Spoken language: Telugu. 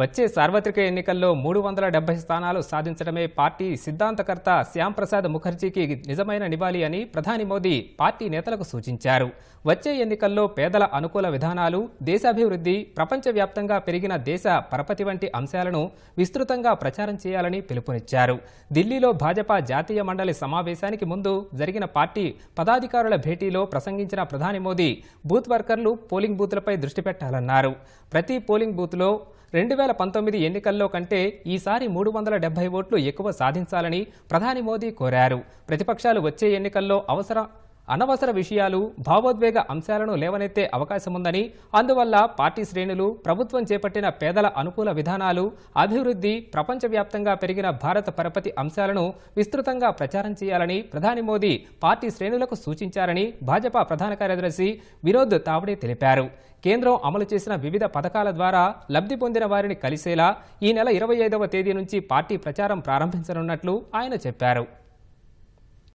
వచ్చే సార్వత్రిక ఎన్నికల్లో మూడు వందల డెబ్బై స్థానాలు సాధించడమే పార్టీ సిద్ధాంతకర్త శ్యాంప్రసాద్ ముఖర్జీకి నిజమైన నివాళి అని ప్రధాని మోదీ పార్టీ నేతలకు సూచించారు వచ్చే ఎన్నికల్లో పేదల అనుకూల విధానాలు దేశాభివృద్ధి ప్రపంచవ్యాప్తంగా పెరిగిన దేశ పరపతి వంటి అంశాలను విస్తృతంగా ప్రచారం చేయాలని పిలుపునిచ్చారు ఢిల్లీలో భాజపా జాతీయ మండలి సమావేశానికి ముందు జరిగిన పార్టీ పదాధికారుల భేటీలో ప్రసంగించిన ప్రధాని మోదీ బూత్ వర్కర్లు పోలింగ్ బూత్లపై దృష్టి పెట్టాలన్నారు ప్రతి పోలింగ్ బూత్లో రెండు వేల పంతొమ్మిది ఎన్నికల్లో కంటే ఈసారి మూడు వందల డెబ్బై ఓట్లు ఎక్కువ సాధించాలని ప్రధాని మోదీ కోరారు ప్రతిపక్షాలు వచ్చే ఎన్నికల్లో అవసరం అనవసర విషయాలు భావోద్వేగ అంశాలను లేవనెత్తే అవకాశముందని అందువల్ల పార్టీ శ్రేణులు ప్రభుత్వం చేపట్టిన పేదల అనుకూల విధానాలు అభివృద్ధి ప్రపంచవ్యాప్తంగా పెరిగిన భారత పరపతి అంశాలను విస్తృతంగా ప్రచారం చేయాలని ప్రధాని మోదీ పార్టీ శ్రేణులకు సూచించారని భాజపా ప్రధాన కార్యదర్శి వినోద్ తావడే తెలిపారు కేంద్రం అమలు చేసిన వివిధ పథకాల ద్వారా లబ్ధి పొందిన వారిని కలిసేలా ఈ నెల ఇరవై తేదీ నుంచి పార్టీ ప్రచారం ప్రారంభించనున్నట్లు ఆయన చెప్పారు